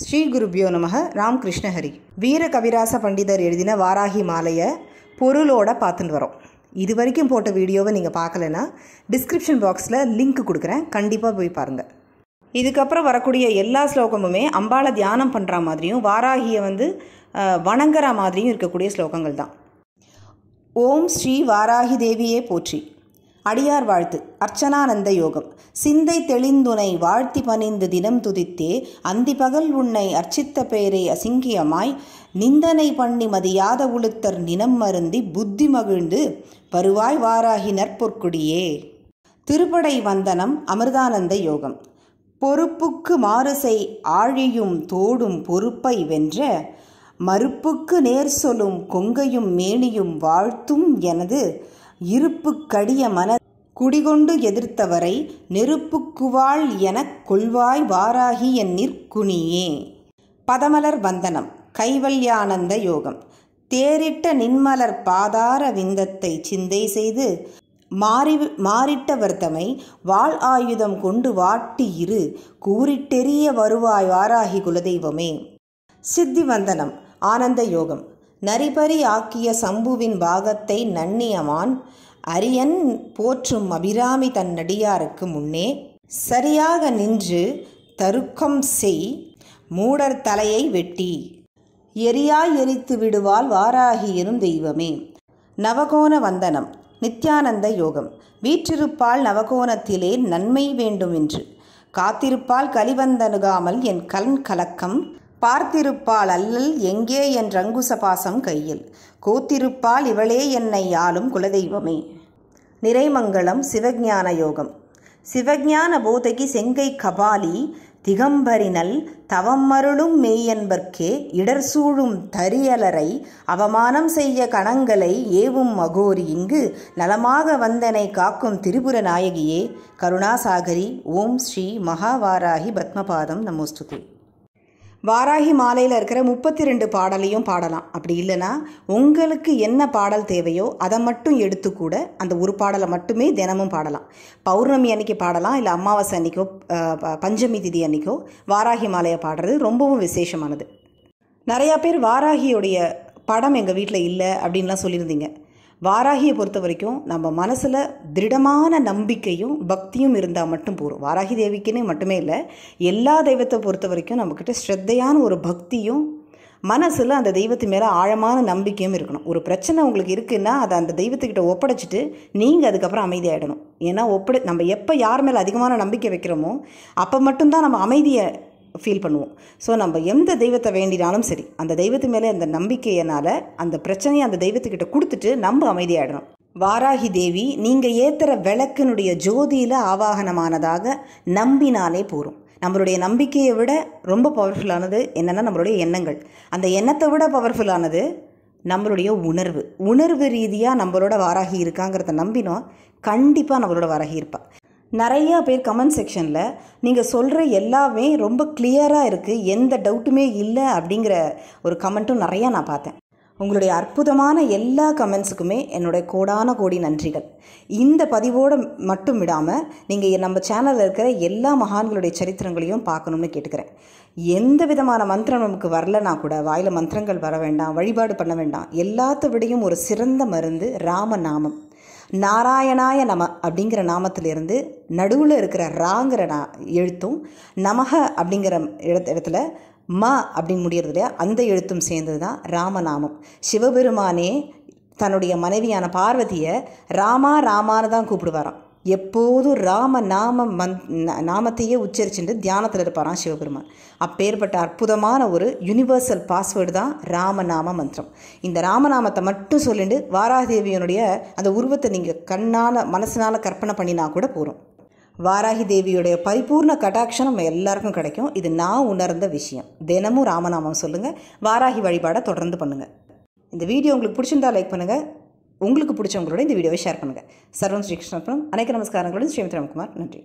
ஸ்ரீ குருபியோ நமக ராம் கிருஷ்ணஹரி வீர கவிராச பண்டிதர் எழுதின வாராகி மாலையை பொருளோட பார்த்துட்டு வரோம் இது வரைக்கும் போட்ட வீடியோவை நீங்கள் பார்க்கலன்னா டிஸ்கிரிப்ஷன் பாக்ஸில் லிங்க் கொடுக்குறேன் கண்டிப்பாக போய் பாருங்கள் இதுக்கப்புறம் வரக்கூடிய எல்லா ஸ்லோகமுமே அம்பாவை தியானம் பண்ணுற மாதிரியும் வாராகியை வந்து வணங்குற மாதிரியும் இருக்கக்கூடிய ஸ்லோகங்கள் தான் ஓம் ஸ்ரீ வாராகி தேவியே போற்றி அடியார் வாழ்த்து அர்ச்சனானந்த யோகம் சிந்தை தெளிந்துனை வாழ்த்தி பணிந்து தினம் துதித்தே அந்தி பகல் உன்னை அர்ச்சித்த பெயரே அசிங்கியமாய் நிந்தனை பண்ணி மதியாத உளுத்தர் நினம் மருந்தி புத்தி மகிழ்ந்து வருவாய் வாராகி நற்பொற்குடியே திருப்படை வந்தனம் அமிர்தானந்த யோகம் பொறுப்புக்கு மாறுசை ஆழியும் தோடும் பொறுப்பை வென்ற மறுப்புக்கு நேர் சொல்லும் கொங்கையும் மேனியும் வாழ்த்தும் எனது இருப்பு கடிய மன குடிகொண்டு எதிர்த்தவரை நெருப்புக்குவாள் எனக் கொள்வாய் வாராகி என் நிற்குனியே பதமலர் வந்தனம் கைவல்யானந்த யோகம் தேரிட்ட நின்மலர் பாதார விந்தத்தை சிந்தை செய்து மாறி மாறிட்ட தமை வாள் ஆயுதம் கொண்டு வாட்டி இரு கூறிட்டெறிய வருவாய் வாராகி குலதெய்வமே சித்தி வந்தனம் ஆனந்த யோகம் நரிபரி ஆக்கிய சம்புவின் பாகத்தை நன்னியமான் அரியன் போற்றும் அபிராமி தன் நடிகாருக்கு முன்னே சரியாக நின்று தருக்கம் செய் மூடர் தலையை வெட்டி எரியாய் எரித்து விடுவாள் வாராகி எனும் தெய்வமே நவகோண வந்தனம் நித்யானந்த யோகம் வீற்றிருப்பால் நவகோணத்திலே நன்மை வேண்டும் என்று காத்திருப்பால் கலிவந்தனுகாமல் என் கண் கலக்கம் பார்த்திருப்பாள் அல்லல் எங்கே என் ரங்குசபாசம் கையில் கூத்திருப்பாள் இவளே என்னை ஆளும் குலதெய்வமே நிறைமங்கலம் சிவஞான யோகம் சிவஞான போதகி செங்கை கபாலி திகம்பரினல் தவம் மருளும் மெய்யன்பர்க்கே இடர் சூழும் தரியலரை அவமானம் செய்ய கணங்களை ஏவும் மகோரி இங்கு நலமாக வந்தனை காக்கும் திரிபுர நாயகியே கருணாசாகரி ஓம் ஸ்ரீ மகாவாராகி பத்மபாதம் நமோஸ்துதே வாராகி மாலையில் இருக்கிற முப்பத்தி ரெண்டு பாடலையும் பாடலாம் அப்படி இல்லைனா உங்களுக்கு என்ன பாடல் தேவையோ அதை மட்டும் எடுத்து கூட அந்த ஒரு பாடலை மட்டுமே தினமும் பாடலாம் பௌர்ணமி அன்னைக்கு பாடலாம் இல்லை அமாவாசை அன்னைக்கோ பஞ்சமி திதி அன்னைக்கோ வாராகி மாலையை பாடுறது ரொம்பவும் விசேஷமானது நிறையா பேர் வாராகியோடைய படம் எங்கள் வீட்டில் இல்லை அப்படின்லாம் சொல்லியிருந்தீங்க வாராகியை பொறுத்த வரைக்கும் நம்ம மனசில் திருடமான நம்பிக்கையும் பக்தியும் இருந்தால் மட்டும் போகும் வாராகி தேவிக்குன்னு மட்டுமே இல்லை எல்லா தெய்வத்தை பொறுத்த வரைக்கும் நம்மக்கிட்ட ஸ்ரத்தையான ஒரு பக்தியும் மனசில் அந்த தெய்வத்து மேலே ஆழமான நம்பிக்கையும் இருக்கணும் ஒரு பிரச்சனை உங்களுக்கு இருக்குன்னா அதை அந்த தெய்வத்துக்கிட்ட ஒப்படைச்சிட்டு நீங்கள் அதுக்கப்புறம் அமைதியாகிடணும் ஏன்னா ஒப்படை நம்ம எப்போ யார் மேலே அதிகமான நம்பிக்கை வைக்கிறோமோ அப்போ மட்டும்தான் நம்ம அமைதியை ஃபீல் பண்ணுவோம் ஸோ நம்ம எந்த தெய்வத்தை வேண்டினாலும் சரி அந்த தெய்வத்து மேலே அந்த நம்பிக்கையினால் அந்த பிரச்சனையை அந்த தெய்வத்துக்கிட்ட கொடுத்துட்டு நம்ம அமைதியாகிடணும் வாராகி தேவி நீங்கள் ஏத்துகிற விளக்கினுடைய ஜோதியில் ஆவாகனமானதாக நம்பினாலே போகும் நம்மளுடைய நம்பிக்கையை விட ரொம்ப பவர்ஃபுல்லானது என்னென்னா நம்மளுடைய எண்ணங்கள் அந்த எண்ணத்தை விட பவர்ஃபுல்லானது நம்மளுடைய உணர்வு உணர்வு ரீதியாக நம்மளோட வாராகி இருக்காங்கிறத நம்பினோம் கண்டிப்பாக நம்மளோட வாராகி இருப்பாள் நிறையா பேர் கமெண்ட் செக்ஷனில் நீங்கள் சொல்கிற எல்லாமே ரொம்ப கிளியராக இருக்குது எந்த டவுட்டுமே இல்லை அப்படிங்கிற ஒரு கமெண்ட்டும் நிறையா நான் பார்த்தேன் உங்களுடைய அற்புதமான எல்லா கமெண்ட்ஸுக்குமே என்னுடைய கோடான கோடி நன்றிகள் இந்த பதிவோடு மட்டும் விடாமல் நீங்கள் நம்ம சேனலில் இருக்கிற எல்லா மகான்களுடைய சரித்திரங்களையும் பார்க்கணும்னு கேட்டுக்கிறேன் எந்த விதமான மந்திரம் நமக்கு வரலனா கூட வாயில் மந்திரங்கள் வர வேண்டாம் வழிபாடு பண்ண வேண்டாம் எல்லாத்த விடையும் ஒரு சிறந்த மருந்து ராமநாமம் நாராயணாய நம அப்படிங்கிற நாமத்திலிருந்து நடுவில் இருக்கிற ராங்கிற நா எழுத்தும் நமக அப்படிங்கிற இட இடத்துல ம அப்படின்னு முடியறது இல்லையா அந்த எழுத்தும் சேர்ந்தது தான் ராமநாமம் சிவபெருமானே தன்னுடைய மனைவியான பார்வதியை ராமா ராமான்னு தான் கூப்பிடுவாராம் எப்போதும் ராம நாம மந் நாமத்தையே உச்சரிச்சுட்டு தியானத்தில் இருப்பாராம் சிவபெருமான் அப்பேற்பட்ட அற்புதமான ஒரு யூனிவர்சல் பாஸ்வேர்டு தான் ராமநாம மந்திரம் இந்த ராமநாமத்தை மட்டும் சொல்லிட்டு வாராதேவியனுடைய அந்த உருவத்தை நீங்கள் கண்ணால் மனசினால் கற்பனை பண்ணினா கூட போகிறோம் வாராகி தேவியுடைய பரிபூர்ண கட்டாட்சம் நம்ம எல்லாருக்கும் கிடைக்கும் இது நான் உணர்ந்த விஷயம் தினமும் ராமநாமம் சொல்லுங்கள் வாராகி வழிபாடை தொடர்ந்து பண்ணுங்கள் இந்த வீடியோ உங்களுக்கு பிடிச்சிருந்தா லைக் பண்ணுங்கள் உங்களுக்கு பிடிச்சவங்களோட இந்த வீடியோவை ஷேர் பண்ணுங்கள் சர்வம் ஸ்ரீகிருஷ்ணபுரம் அனைத்து நமஸ்காரங்களுடன் ஸ்ரீமதி ராம்குமார் நன்றி